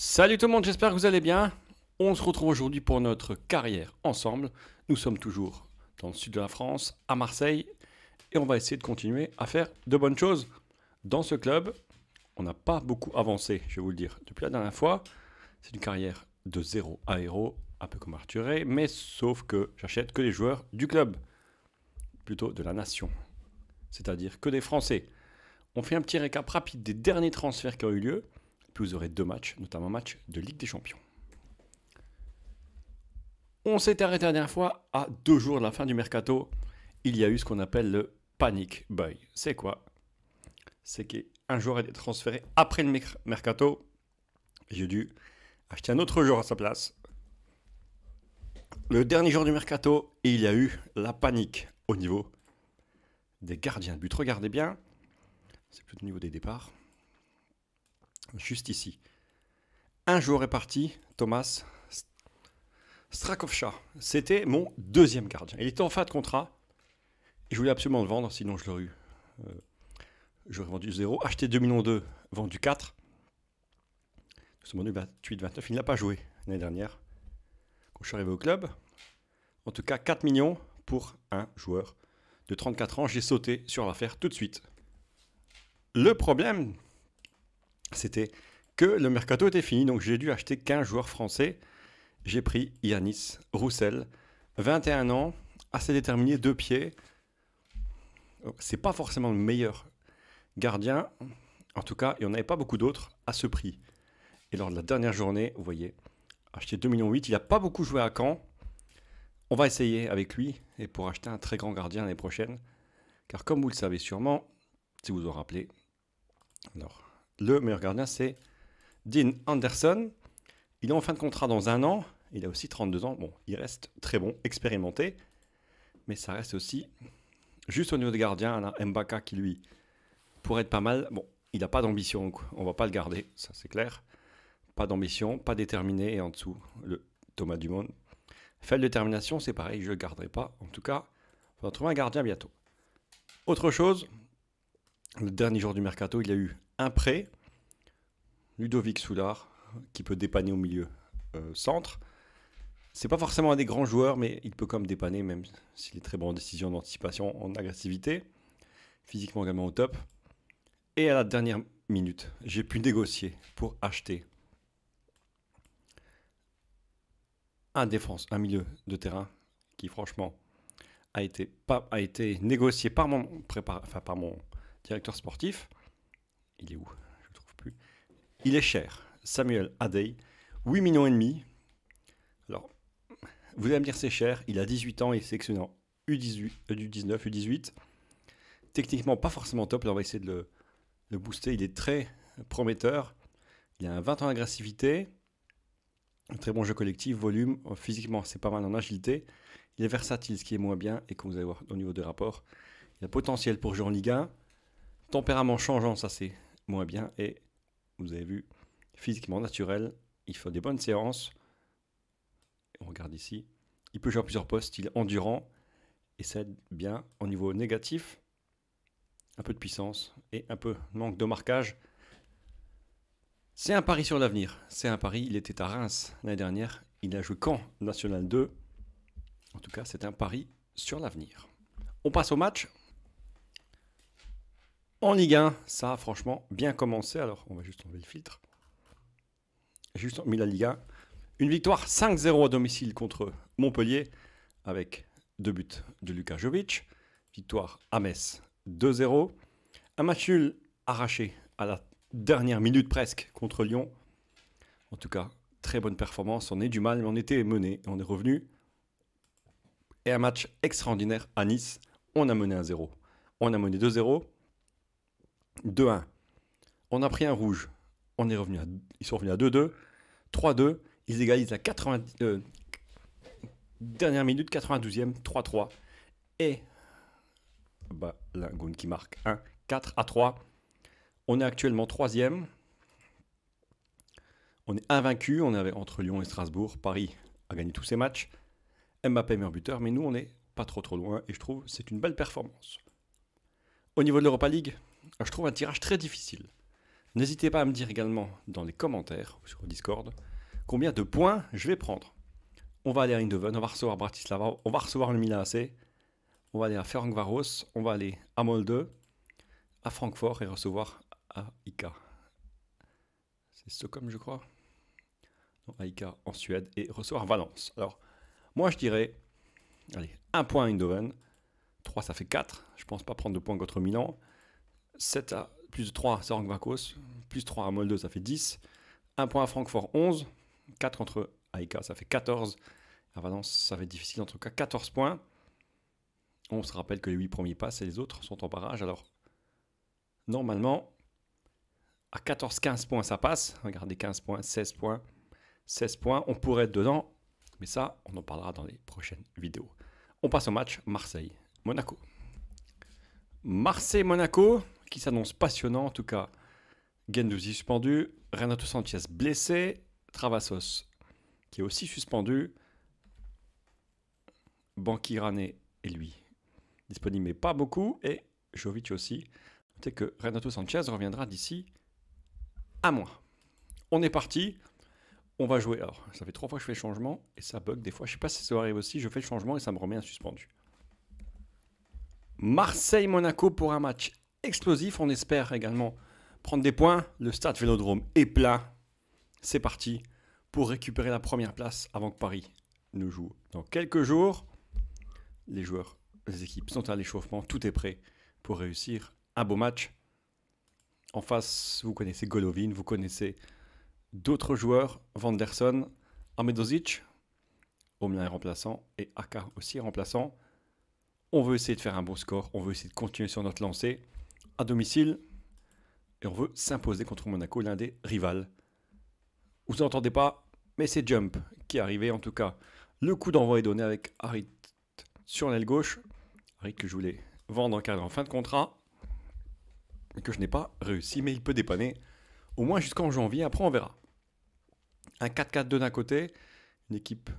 Salut tout le monde, j'espère que vous allez bien. On se retrouve aujourd'hui pour notre carrière ensemble. Nous sommes toujours dans le sud de la France, à Marseille, et on va essayer de continuer à faire de bonnes choses. Dans ce club, on n'a pas beaucoup avancé, je vais vous le dire, depuis la dernière fois. C'est une carrière de zéro à héros, un peu comme Arthuré, mais sauf que j'achète que les joueurs du club, plutôt de la nation, c'est-à-dire que des Français. On fait un petit récap rapide des derniers transferts qui ont eu lieu vous aurez deux matchs, notamment un match de Ligue des Champions. On s'est arrêté la dernière fois à deux jours de la fin du mercato. Il y a eu ce qu'on appelle le panic buy. C'est quoi C'est qu'un joueur été transféré après le mercato. J'ai dû acheter un autre joueur à sa place. Le dernier jour du mercato, et il y a eu la panique au niveau des gardiens de but. Regardez bien, c'est plutôt au niveau des départs juste ici. Un joueur est parti, Thomas Strakovcha. C'était mon deuxième gardien. Il était en fin de contrat. Et je voulais absolument le vendre, sinon je l'aurais euh, j'aurais vendu 0, acheté 2 millions 2, vendu 4. Nous sommes vendu 28-29, il n'a pas joué l'année dernière. Quand je suis arrivé au club, en tout cas 4 millions pour un joueur de 34 ans, j'ai sauté sur l'affaire tout de suite. Le problème, c'était que le mercato était fini, donc j'ai dû acheter 15 joueurs français. J'ai pris Yanis Roussel, 21 ans, assez déterminé, deux pieds. Oh, c'est pas forcément le meilleur gardien, en tout cas, il n'y en avait pas beaucoup d'autres à ce prix. Et lors de la dernière journée, vous voyez, acheté 2,8 millions, il n'a pas beaucoup joué à Caen. On va essayer avec lui et pour acheter un très grand gardien l'année prochaine. Car comme vous le savez sûrement, si vous vous en rappelez, alors le meilleur gardien, c'est Dean Anderson. Il est en fin de contrat dans un an. Il a aussi 32 ans. Bon, il reste très bon, expérimenté. Mais ça reste aussi juste au niveau des gardiens. à Mbaka qui, lui, pourrait être pas mal. Bon, il n'a pas d'ambition. On va pas le garder, ça c'est clair. Pas d'ambition, pas déterminé. Et en dessous, le Thomas Dumont. Faible détermination, c'est pareil, je ne le garderai pas. En tout cas, on va trouver un gardien bientôt. Autre chose, le dernier jour du mercato, il y a eu un prêt, Ludovic Soulard, qui peut dépanner au milieu euh, centre. C'est pas forcément un des grands joueurs, mais il peut comme dépanner, même s'il est très bon en décision, d'anticipation, en agressivité. Physiquement également au top. Et à la dernière minute, j'ai pu négocier pour acheter un défense, un milieu de terrain qui franchement a été, pas, a été négocié par mon, par mon directeur sportif il est où Je le trouve plus. Il est cher. Samuel Adey, 8 millions et demi. Alors, vous allez me dire c'est cher. Il a 18 ans, il est sélectionné U18, U19, U18. Techniquement, pas forcément top. Là, on va essayer de le, booster. Il est très prometteur. Il a un 20 ans d'agressivité. Un très bon jeu collectif, volume. Euh, physiquement, c'est pas mal en agilité. Il est versatile, ce qui est moins bien. Et comme vous allez voir au niveau des rapports, il a potentiel pour jouer en Ligue 1. Tempérament changeant, ça c'est moins bien. Et vous avez vu, physiquement naturel, il fait des bonnes séances. On regarde ici. Il peut jouer à plusieurs postes, il est endurant et ça bien au niveau négatif. Un peu de puissance et un peu manque de marquage. C'est un pari sur l'avenir. C'est un pari. Il était à Reims l'année dernière. Il a joué quand National 2. En tout cas, c'est un pari sur l'avenir. On passe au match. En Ligue 1, ça a franchement bien commencé. Alors, on va juste enlever le filtre. Juste mis la Ligue 1. Une victoire 5-0 à domicile contre Montpellier avec deux buts de Lucas Jovic. Victoire à Metz 2-0. Un match nul arraché à la dernière minute presque contre Lyon. En tout cas, très bonne performance. On est du mal, mais on était mené. On est revenu. Et un match extraordinaire à Nice. On a mené 1-0. On a mené 2-0. 2-1. On a pris un rouge. On est revenu ils sont revenus à 2-2. 3-2. Ils égalisent la 90. Euh, dernière minute, 92e, 3-3. Et bah, Lingoun qui marque 1, 4 à 3. On est actuellement 3e. On est invaincu. On est entre Lyon et Strasbourg. Paris a gagné tous ses matchs. Mbappé meilleur buteur, mais nous, on n'est pas trop trop loin. Et je trouve c'est une belle performance. Au niveau de l'Europa League, ah, je trouve un tirage très difficile. N'hésitez pas à me dire également dans les commentaires sur Discord combien de points je vais prendre. On va aller à Eindhoven, on va recevoir Bratislava, on va recevoir le Milan AC, on va aller à Ferencvaros, on va aller à Molde, à Francfort et recevoir à ica C'est comme je crois. Non, Ica en Suède et recevoir Valence. Alors, moi je dirais, allez, un point à Eindhoven, 3 ça fait 4, je pense pas prendre de points contre Milan. 7 à plus de 3 à Vakos. plus 3 à Molde, ça fait 10. 1 point à Francfort, 11. 4 contre Aïka, ça fait 14. À Valence, ça va être difficile, en tout cas 14 points. On se rappelle que les 8 premiers passent et les autres sont en barrage. Alors, normalement, à 14-15 points, ça passe. Regardez, 15 points, 16 points, 16 points. On pourrait être dedans, mais ça, on en parlera dans les prochaines vidéos. On passe au match Marseille-Monaco. Marseille-Monaco, qui s'annonce passionnant en tout cas. Gendouzi suspendu, Renato Sanchez blessé, Travassos qui est aussi suspendu, Bankirane et lui disponible mais pas beaucoup et Jovic aussi. Notez que Renato Sanchez reviendra d'ici un mois. On est parti. On va jouer. Alors, ça fait trois fois que je fais le changement et ça bug des fois. Je ne sais pas si ça arrive aussi. Je fais le changement et ça me remet un suspendu. Marseille-Monaco pour un match explosif, on espère également prendre des points. Le stade Vélodrome est plein. C'est parti pour récupérer la première place avant que Paris ne joue dans quelques jours. Les joueurs, les équipes sont à l'échauffement, tout est prêt pour réussir un beau match. En face, vous connaissez Golovin, vous connaissez d'autres joueurs, Vanderson, Amedozic, Omelin est remplaçant et Aka aussi remplaçant. On veut essayer de faire un bon score, on veut essayer de continuer sur notre lancée à domicile et on veut s'imposer contre Monaco, l'un des rivales. Vous n'entendez pas, mais c'est Jump qui est arrivé en tout cas. Le coup d'envoi est donné avec Harit sur l'aile gauche. Harry que je voulais vendre en cadre en fin de contrat, que je n'ai pas réussi, mais il peut dépanner au moins jusqu'en janvier, après on verra. Un 4-4-2 d'un côté, une équipe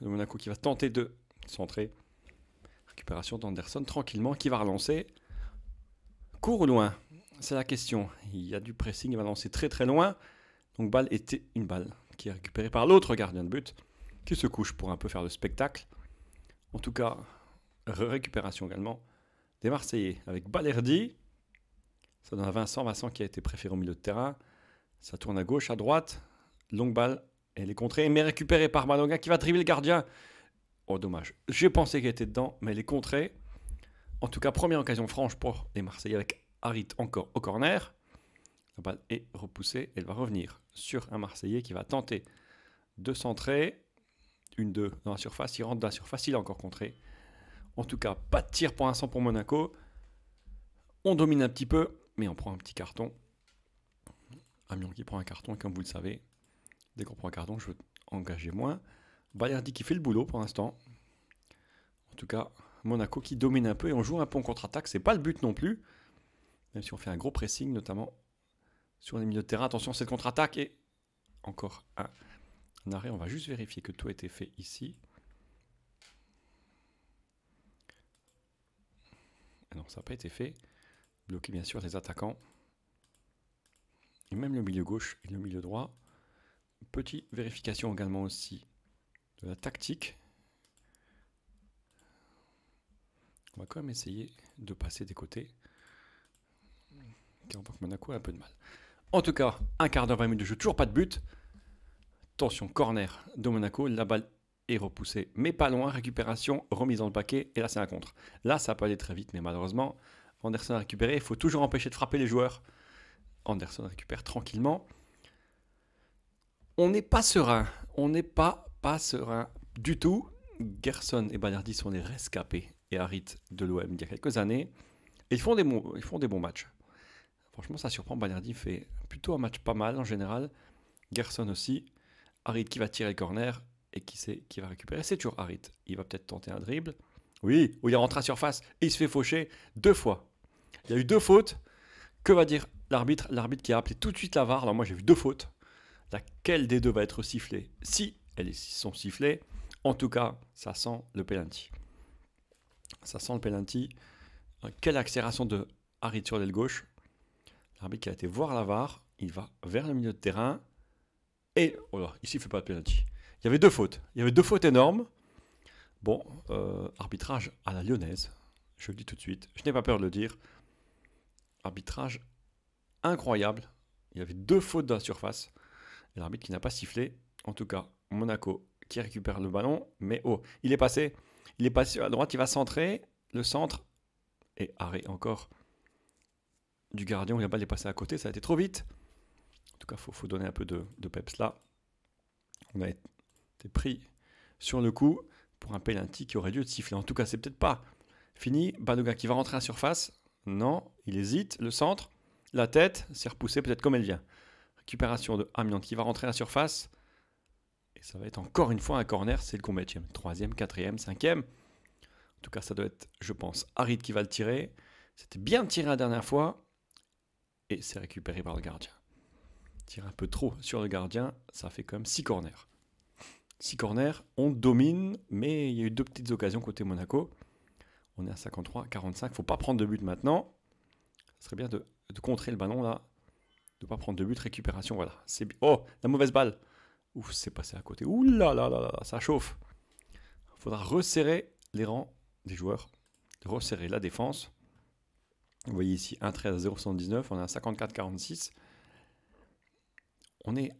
de Monaco qui va tenter de centrer. Récupération d'Anderson tranquillement, qui va relancer. Court ou loin C'est la question. Il y a du pressing, il va lancer très très loin. Donc balle était une balle qui est récupérée par l'autre gardien de but qui se couche pour un peu faire le spectacle. En tout cas, récupération également des Marseillais avec Balerdi. Ça donne à Vincent, Vincent qui a été préféré au milieu de terrain. Ça tourne à gauche, à droite. Longue balle, elle est contrée, mais récupérée par Malonga qui va driver le gardien. Oh dommage, j'ai pensé qu'elle était dedans, mais elle est contrée. En tout cas, première occasion franche pour les Marseillais avec Harit encore au corner. La balle est repoussée, elle va revenir sur un Marseillais qui va tenter de centrer. Une, deux dans la surface, il rentre dans la surface, il a encore contré. En tout cas, pas de tir pour l'instant pour Monaco. On domine un petit peu, mais on prend un petit carton. Amiens qui prend un carton, comme vous le savez, dès qu'on prend un carton, je veux engager moins. Bayardi qui fait le boulot pour l'instant. En tout cas, Monaco qui domine un peu et on joue un pont contre-attaque. C'est pas le but non plus. Même si on fait un gros pressing, notamment sur les milieux de terrain. Attention, cette contre-attaque et encore un, arrêt. On va juste vérifier que tout a été fait ici. Ah non, ça n'a pas été fait. Bloquer bien sûr les attaquants. Et même le milieu gauche et le milieu droit. Petite vérification également aussi de la tactique On va quand même essayer de passer des côtés. Car Monaco a un peu de mal. En tout cas, un quart d'heure, 20 minutes de jeu, toujours pas de but. Tension, corner de Monaco, la balle est repoussée, mais pas loin, récupération, remise dans le paquet, et là c'est un contre. Là ça peut aller très vite, mais malheureusement, Anderson a récupéré, il faut toujours empêcher de frapper les joueurs. Anderson récupère tranquillement. On n'est pas serein, on n'est pas, pas serein du tout. Gerson et ballardis sont les rescapés et Harit de l'OM il y a quelques années. Et ils font des bons, ils font des bons matchs. Franchement, ça surprend. Bagnardi fait plutôt un match pas mal en général. Gerson aussi. Harit qui va tirer le corner et qui sait qui va récupérer. C'est toujours Harit. Il va peut-être tenter un dribble. Oui, ou il rentre à surface il se fait faucher deux fois. Il y a eu deux fautes. Que va dire l'arbitre L'arbitre qui a appelé tout de suite la VAR. Alors moi j'ai vu deux fautes. Laquelle des deux va être sifflée Si elles sont sifflées, en tout cas, ça sent le penalty. Ça sent le penalty. Euh, quelle accélération de Harit sur l'aile gauche. L'arbitre qui a été voir la VAR, il va vers le milieu de terrain. Et oh là, ici, il ne fait pas de penalty. Il y avait deux fautes. Il y avait deux fautes énormes. Bon, euh, arbitrage à la lyonnaise. Je le dis tout de suite. Je n'ai pas peur de le dire. Arbitrage incroyable. Il y avait deux fautes de la surface. l'arbitre qui n'a pas sifflé. En tout cas, Monaco qui récupère le ballon. Mais oh, il est passé. Il est passé à droite, il va centrer. Le centre. Et arrêt encore du gardien. Il pas les dépassé à côté, ça a été trop vite. En tout cas, il faut, donner un peu de, peps là. On a été pris sur le coup pour un penalty qui aurait dû être sifflé. En tout cas, c'est peut-être pas fini. Badoga qui va rentrer à surface. Non, il hésite. Le centre, la tête, c'est repoussé peut-être comme elle vient. Récupération de Amiante qui va rentrer à surface ça va être encore une fois un corner, c'est le combattième. Troisième, quatrième, cinquième. En tout cas, ça doit être, je pense, Harit qui va le tirer. C'était bien tiré la dernière fois. Et c'est récupéré par le gardien. Tire un peu trop sur le gardien, ça fait quand même six corners. Six corners, on domine, mais il y a eu deux petites occasions côté Monaco. On est à 53, 45. Faut pas prendre de but maintenant. Ce serait bien de, contrer le ballon là. De pas prendre de but, récupération, voilà. C'est Oh, la mauvaise balle. Ouf, c'est passé à côté. Ouh là là là là, ça chauffe. Il faudra resserrer les rangs des joueurs, resserrer la défense. Vous voyez ici un 13 à 0,79, on est à 54,46. On est,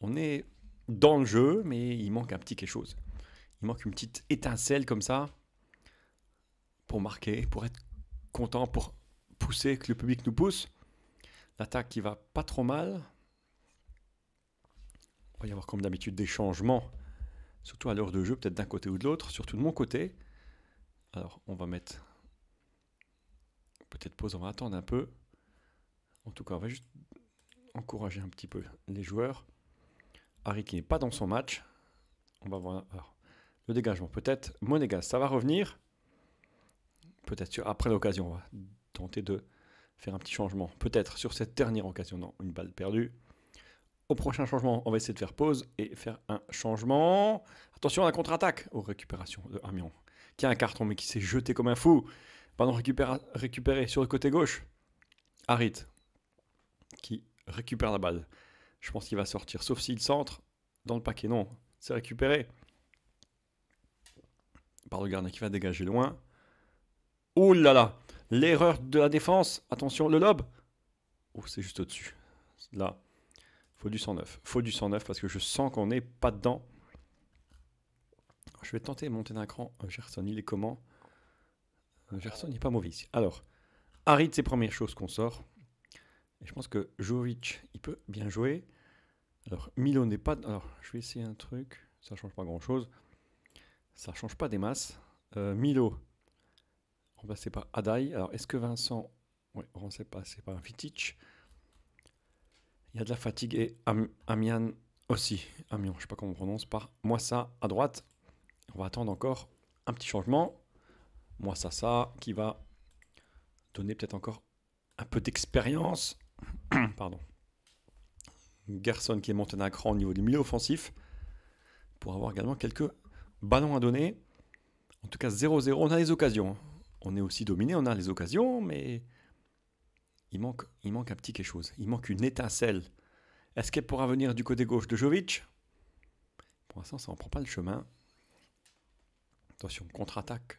on est dans le jeu, mais il manque un petit quelque chose. Il manque une petite étincelle comme ça pour marquer, pour être content, pour pousser, que le public nous pousse. L'attaque qui va pas trop mal il va y avoir comme d'habitude des changements, surtout à l'heure de jeu, peut-être d'un côté ou de l'autre, surtout de mon côté. Alors on va mettre peut-être pause, on va attendre un peu. En tout cas, on va juste encourager un petit peu les joueurs. Harry qui n'est pas dans son match. On va voir le dégagement. Peut-être Monégas, ça va revenir. Peut-être après l'occasion, on va tenter de faire un petit changement. Peut-être sur cette dernière occasion. Non, une balle perdue prochain changement. On va essayer de faire pause et faire un changement. Attention à la contre-attaque aux récupérations de Amiens, qui a un carton mais qui s'est jeté comme un fou. Pardon, récupérer sur le côté gauche. Harit, qui récupère la balle. Je pense qu'il va sortir, sauf s'il centre dans le paquet. Non, c'est récupéré. Par le gardien qui va dégager loin. Oh là là L'erreur de la défense. Attention, le lob, Oh, c'est juste au-dessus. Là, faut du 109. Faut du 109 parce que je sens qu'on n'est pas dedans. Je vais tenter de monter d'un cran. Euh, Gerson, il est comment euh, Gerson, il n'est pas mauvais ici. Alors, Harit, c'est première chose qu'on sort. Et je pense que Jovic, il peut bien jouer. Alors, Milo n'est pas. Alors, je vais essayer un truc. Ça change pas grand chose. Ça ne change pas des masses. Euh, Milo, c'est pas Adai. Alors, est-ce que Vincent. Ouais, on sait pas, c'est pas un il y a de la fatigue et Amian aussi. Amiens, je ne sais pas comment on prononce, par moi ça à droite. On va attendre encore un petit changement. Moi ça ça qui va donner peut-être encore un peu d'expérience. Pardon. Garçon qui est monté d'un cran au niveau du milieu offensif pour avoir également quelques ballons à donner. En tout cas 0-0, on a les occasions. On est aussi dominé, on a les occasions, mais il manque, il manque un petit quelque chose. Il manque une étincelle. Est-ce qu'elle pourra venir du côté gauche de Jovic Pour l'instant, ça n'en prend pas le chemin. Attention, contre-attaque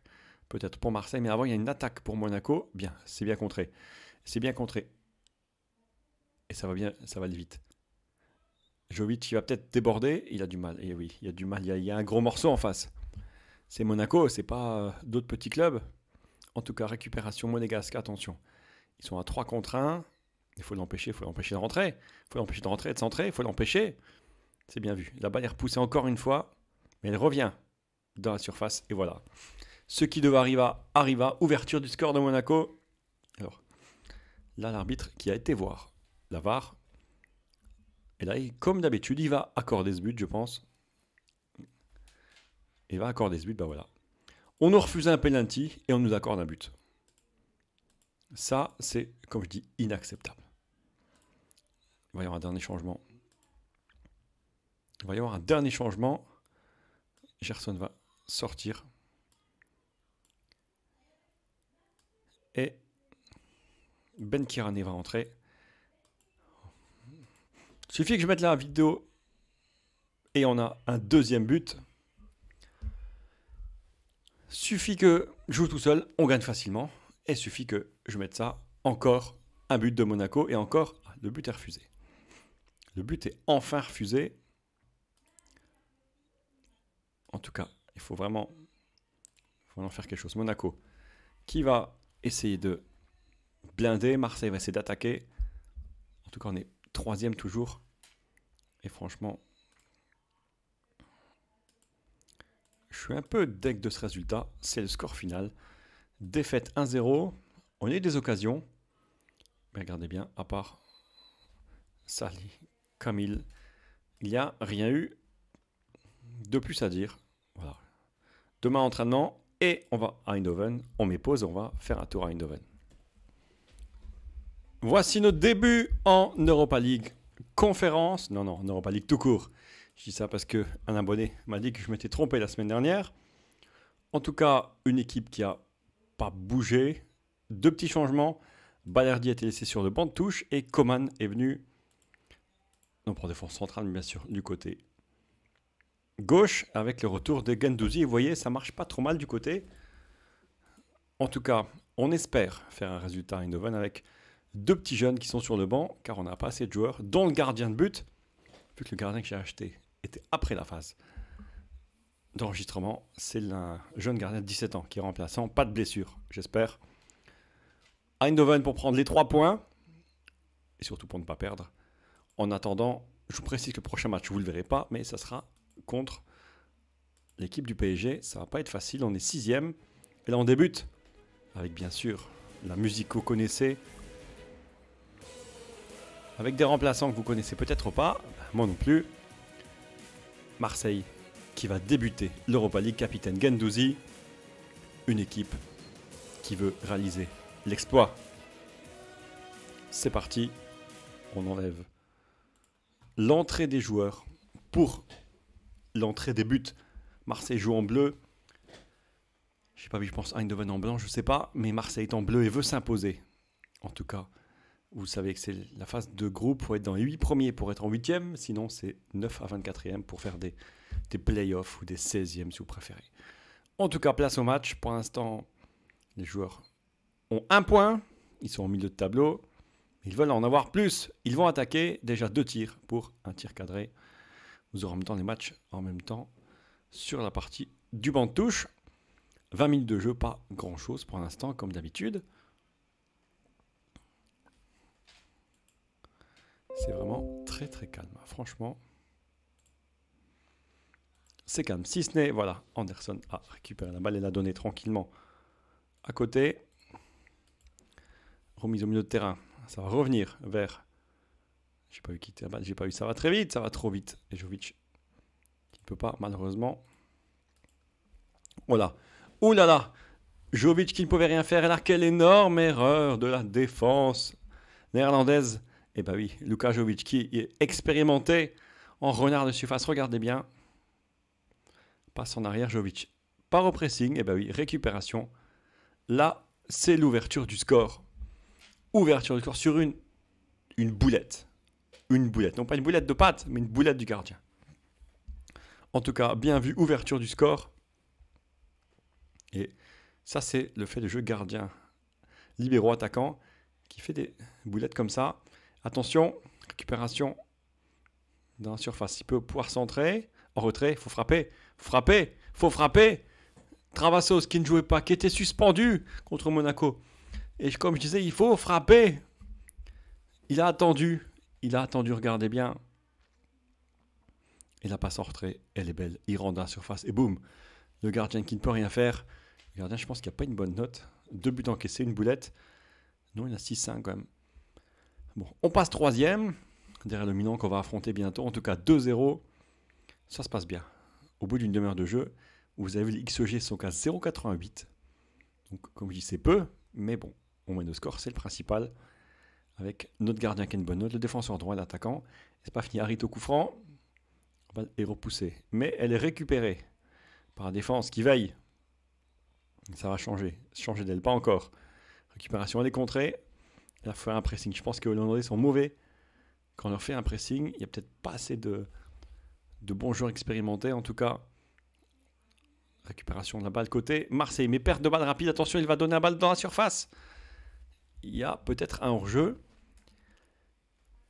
peut-être pour Marseille, mais avant il y a une attaque pour Monaco. Bien, c'est bien contré. C'est bien contré. Et ça va bien, ça va vite. Jovic, il va peut-être déborder. Il a du mal. Et eh oui, il a du mal. Il y a, un gros morceau en face. C'est Monaco, c'est pas euh, d'autres petits clubs. En tout cas, récupération monégasque, attention. Ils sont à 3 contre 1. Il faut l'empêcher, il faut l'empêcher de rentrer. Il faut l'empêcher de rentrer de centrer, il faut l'empêcher. C'est bien vu. La balle est repoussée encore une fois, mais elle revient dans la surface et voilà. Ce qui devait arriver arriva. Ouverture du score de Monaco. Alors, là, l'arbitre qui a été voir la Et là, comme d'habitude, il va accorder ce but, je pense. Il va accorder ce but, bah ben voilà. On nous refuse un penalty et on nous accorde un but. Ça, c'est, comme je dis, inacceptable. Il va y avoir un dernier changement. Il va y avoir un dernier changement. Gerson va sortir. Et Ben Kirani va rentrer. Il suffit que je mette là la vidéo et on a un deuxième but. Suffit que je joue tout seul, on gagne facilement. Et suffit que je mette ça, encore un but de Monaco et encore le but est refusé. Le but est enfin refusé. En tout cas, il faut vraiment, vraiment faire quelque chose. Monaco qui va essayer de blinder. Marseille va essayer d'attaquer. En tout cas, on est troisième toujours. Et franchement, je suis un peu deg de ce résultat. C'est le score final. Défaite 1-0. On a des occasions. Mais regardez bien, à part Sali, Camille, il n'y a rien eu de plus à dire. Voilà. Demain, entraînement, et on va à Eindhoven. On met pause, on va faire un tour à Eindhoven. Voici nos débuts en Europa League conférence. Non, non, Europa League tout court. Je dis ça parce qu'un abonné m'a dit que je m'étais trompé la semaine dernière. En tout cas, une équipe qui a pas bouger, Deux petits changements. Balerdi a été laissé sur le banc de touche et Coman est venu, non pour défense centrale, mais bien sûr du côté gauche avec le retour de Gendouzi. Vous voyez, ça marche pas trop mal du côté. En tout cas, on espère faire un résultat à avec deux petits jeunes qui sont sur le banc, car on n'a pas assez de joueurs, dont le gardien de but, vu que le gardien que j'ai acheté était après la phase d'enregistrement, c'est un jeune gardien de 17 ans qui est remplaçant. Pas de blessure, j'espère. Eindhoven pour prendre les 3 points. Et surtout pour ne pas perdre. En attendant, je vous précise que le prochain match, vous ne le verrez pas, mais ça sera contre l'équipe du PSG. Ça va pas être facile, on est sixième. Et là, on débute avec, bien sûr, la musique que vous connaissez. Avec des remplaçants que vous connaissez peut-être pas, moi non plus. Marseille qui va débuter l'Europa League, capitaine Gendouzi, une équipe qui veut réaliser l'exploit. C'est parti, on enlève l'entrée des joueurs pour l'entrée des buts. Marseille joue en bleu. Je sais pas, si je pense à Eindhoven en blanc, je sais pas, mais Marseille est en bleu et veut s'imposer. En tout cas, vous savez que c'est la phase de groupe, Pour être dans les 8 premiers pour être en 8e, sinon c'est 9 à 24e pour faire des des playoffs ou des 16e si vous préférez. En tout cas, place au match. Pour l'instant, les joueurs ont un point. Ils sont au milieu de tableau. Ils veulent en avoir plus. Ils vont attaquer déjà deux tirs pour un tir cadré. Vous aurez en même temps les matchs en même temps sur la partie du banc de touche. 20 minutes de jeu, pas grand chose pour l'instant, comme d'habitude. C'est vraiment très très calme, franchement. C'est calme. Si ce n'est, voilà, Anderson a récupéré la balle et l'a donnée tranquillement à côté. Remise au milieu de terrain. Ça va revenir vers. J'ai pas eu quitter j'ai pas eu. Ça va très vite, ça va trop vite. Et Jovic qui ne peut pas, malheureusement. Voilà. Ouh là là Jovic qui ne pouvait rien faire. Et là, quelle énorme erreur de la défense néerlandaise. Et eh bah ben oui, Luka Jovic qui est expérimenté en renard de surface. Regardez bien. Passe en arrière, Jovic. Par au pressing, et eh ben oui, récupération. Là, c'est l'ouverture du score. Ouverture du score sur une, une boulette. Une boulette. Non pas une boulette de patte, mais une boulette du gardien. En tout cas, bien vu, ouverture du score. Et ça, c'est le fait de jeu gardien. libéro attaquant qui fait des boulettes comme ça. Attention, récupération dans la surface. Il peut pouvoir centrer. En retrait, il faut frapper. Frapper, faut frapper. Travassos qui ne jouait pas, qui était suspendu contre Monaco. Et comme je disais, il faut frapper. Il a attendu, il a attendu, regardez bien. Et la passe en retrait, elle est belle. Il rentre à la surface et boum, le gardien qui ne peut rien faire. Le gardien, je pense qu'il n'y a pas une bonne note. Deux buts encaissés, une boulette. Non, il a 6-5 quand même. Bon, on passe troisième, derrière le Milan qu'on va affronter bientôt. En tout cas, 2-0. Ça se passe bien au bout d'une demi-heure de jeu, vous avez les XEG sont 0 0,88. Donc, comme je dis, c'est peu, mais bon, on met nos score, c'est le principal. Avec notre gardien Ken a le défenseur droit l'attaquant. C'est pas fini. Arito coup est repoussé Mais elle est récupérée par la défense qui veille. Ça va changer. Changer d'elle, pas encore. Récupération, elle est contrée. elle a un pressing. Je pense que les Hollandais sont mauvais. Quand on leur fait un pressing, il n'y a peut-être pas assez de, de bons joueurs expérimentés. En tout cas, récupération de la balle côté Marseille. Mais perte de balle rapide. Attention, il va donner la balle dans la surface. Il y a peut-être un hors-jeu.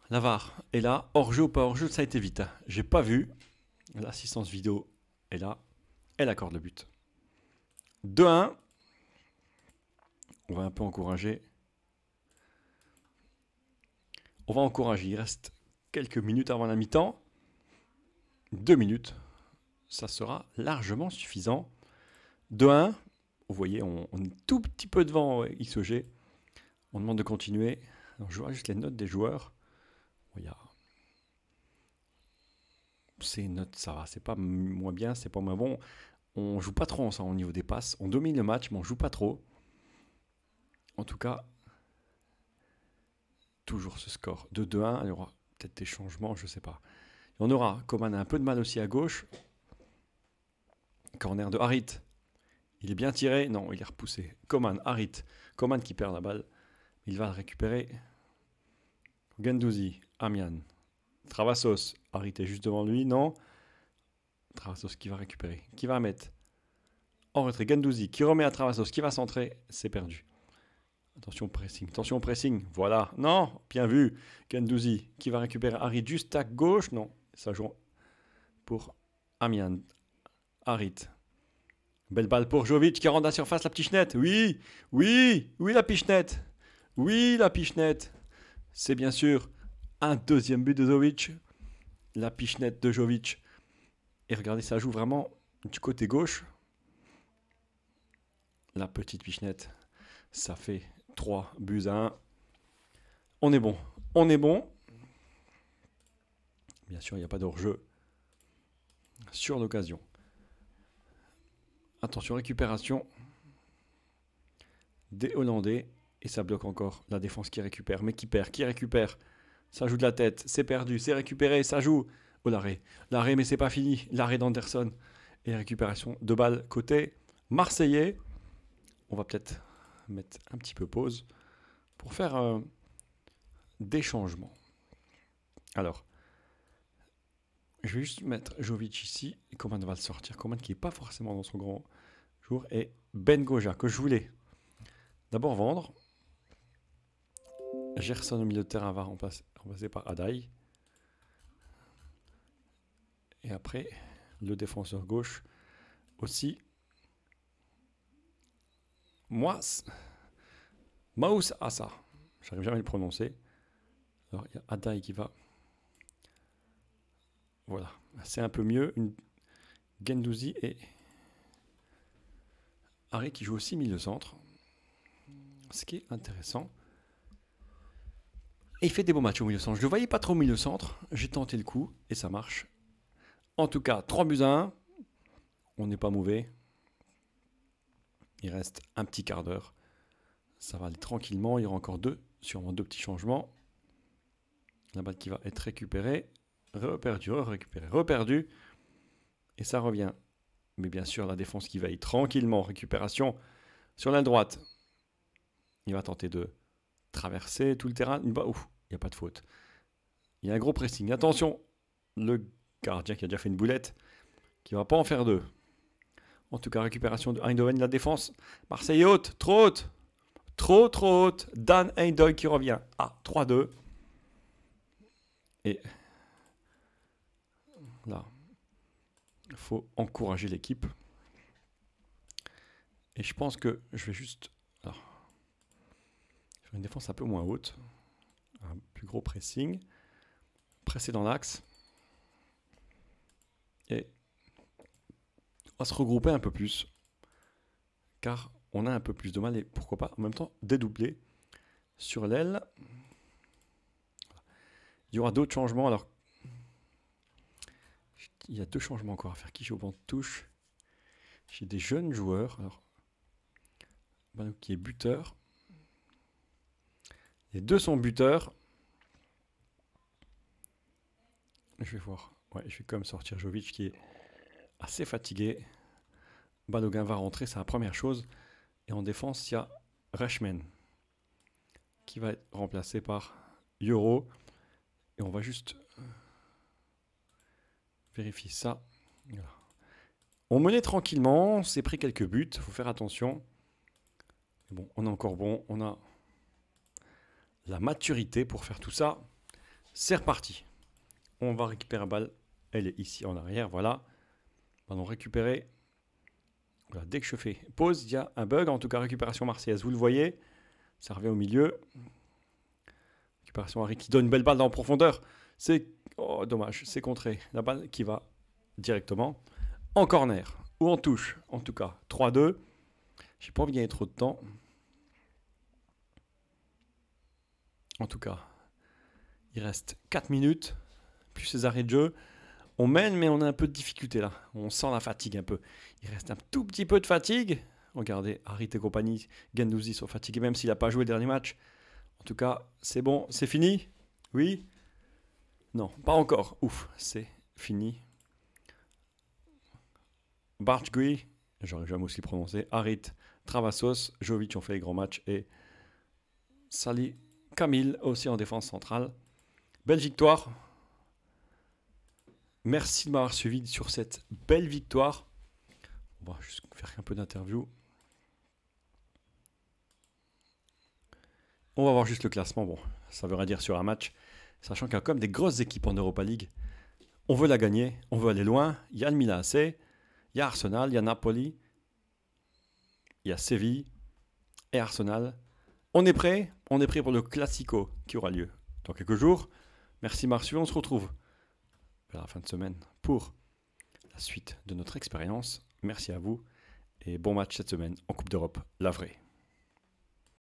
Lavar est là. Hors-jeu ou pas hors-jeu, ça a été vite. J'ai pas vu. L'assistance vidéo est là. Elle accorde le but. 2-1. On va un peu encourager. On va encourager. Il reste quelques minutes avant la mi-temps deux minutes, ça sera largement suffisant. De 1, vous voyez, on, est tout petit peu devant XOG. On demande de continuer. Alors, je vois juste les notes des joueurs. Oh, Ces notes, ça va, c'est pas moins bien, c'est pas moins bon. On joue pas trop ensemble ça au niveau des passes. On domine le match, mais on joue pas trop. En tout cas, toujours ce score de 2-1. Il y aura peut-être des changements, je sais pas. On aura. Coman a un peu de mal aussi à gauche. Corner de Harit. Il est bien tiré. Non, il est repoussé. Coman, Harit. Coman qui perd la balle. Il va la récupérer. Gendouzi, Amian. Travassos. Harit est juste devant lui. Non. Travassos qui va récupérer. Qui va mettre en retrait. Gendouzi qui remet à Travassos. Qui va centrer. C'est perdu. Attention pressing, attention pressing, voilà. Non, bien vu. Gendouzi qui va récupérer Harit juste à gauche, non. Ça joue pour Amiens. Harit. Belle balle pour Jovic qui rentre à la surface la pichenette. Oui, oui, oui la pichenette. Oui la pichenette. C'est bien sûr un deuxième but de Jovic. La pichenette de Jovic. Et regardez, ça joue vraiment du côté gauche. La petite pichenette. Ça fait 3 buts à 1. On est bon. On est bon. Bien sûr, il n'y a pas de sur l'occasion. Attention, récupération des Hollandais. Et ça bloque encore la défense qui récupère, mais qui perd, qui récupère. Ça joue de la tête, c'est perdu, c'est récupéré, ça joue. Oh l'arrêt, l'arrêt, mais c'est pas fini. L'arrêt d'Anderson et récupération de balles côté Marseillais. On va peut-être mettre un petit peu pause pour faire euh, des changements. Alors, je vais juste mettre Jovic ici. Et Coman va le sortir. Coman qui n'est pas forcément dans son grand jour. Et Ben Goja, que je voulais d'abord vendre. Gerson au milieu de terrain va remplacer, par Adai. Et après, le défenseur gauche aussi. Moi, Maus Asa. J'arrive jamais à le prononcer. Alors, il y a Adai qui va voilà, c'est un peu mieux. Une... Gendouzi et Harry qui joue aussi milieu centre. Ce qui est intéressant. Et il fait des bons matchs au milieu centre. Je ne voyais pas trop au milieu centre. J'ai tenté le coup et ça marche. En tout cas, 3 buts à 1. On n'est pas mauvais. Il reste un petit quart d'heure. Ça va aller tranquillement. Il y aura encore deux, sûrement deux petits changements. La balle qui va être récupérée reperdu, récupéré, reperdu. Et ça revient. Mais bien sûr, la défense qui veille tranquillement. Récupération sur la droite. Il va tenter de traverser tout le terrain. il n'y a pas de faute. Il y a un gros pressing. Attention, le gardien qui a déjà fait une boulette, qui va pas en faire deux. En tout cas, récupération de Eindhoven, la défense. Marseille haute, trop haute. Trop, trop haute. Dan Eindhoven qui revient ah, 3-2. Et là, il faut encourager l'équipe. Et je pense que je vais juste faire une défense un peu moins haute, un plus gros pressing, presser dans l'axe et on va se regrouper un peu plus car on a un peu plus de mal et pourquoi pas en même temps dédoubler sur l'aile. Il y aura d'autres changements alors il y a deux changements encore à faire. Qui joue au banc de touche J'ai des jeunes joueurs. Alors, qui est buteur. Les deux sont buteurs. Je vais voir. Ouais, je vais quand même sortir Jovic qui est assez fatigué. Balogun va rentrer, c'est la première chose. Et en défense, il y a Rashman qui va être remplacé par Euro. Et on va juste vérifie ça. On menait tranquillement, C'est pris quelques buts, faut faire attention. Bon, on est encore bon, on a la maturité pour faire tout ça. C'est reparti. On va récupérer la balle, elle est ici en arrière, voilà. On va récupérer. dès que je fais pause, il y a un bug, en tout cas récupération marseillaise, vous le voyez. Ça revient au milieu. Récupération Harry qui donne une belle balle dans la profondeur. C'est Oh, dommage, c'est contré. La balle qui va directement en corner ou en touche, en tout cas. 3-2. J'ai pas envie de gagner trop de temps. En tout cas, il reste 4 minutes, plus ces arrêts de jeu. On mène, mais on a un peu de difficulté là. On sent la fatigue un peu. Il reste un tout petit peu de fatigue. Regardez, Harit et compagnie, Gandouzi sont fatigués, même s'il n'a pas joué le dernier match. En tout cas, c'est bon, c'est fini Oui non, pas encore. Ouf, c'est fini. Bartgui, j'aurais jamais aussi prononcé, Harit, Travassos, Jovic ont fait les grands matchs et Sali Camille aussi en défense centrale. Belle victoire. Merci de m'avoir suivi sur cette belle victoire. On va juste faire un peu d'interview. On va voir juste le classement. Bon, ça veut rien dire sur un match sachant qu'il y a comme des grosses équipes en Europa League. On veut la gagner, on veut aller loin. Il y a le Milan AC, il y a Arsenal, il y a Napoli, il y a Séville et Arsenal. On est prêt, on est prêt pour le Classico qui aura lieu dans quelques jours. Merci Marciu, on se retrouve vers la fin de semaine pour la suite de notre expérience. Merci à vous et bon match cette semaine en Coupe d'Europe, la vraie.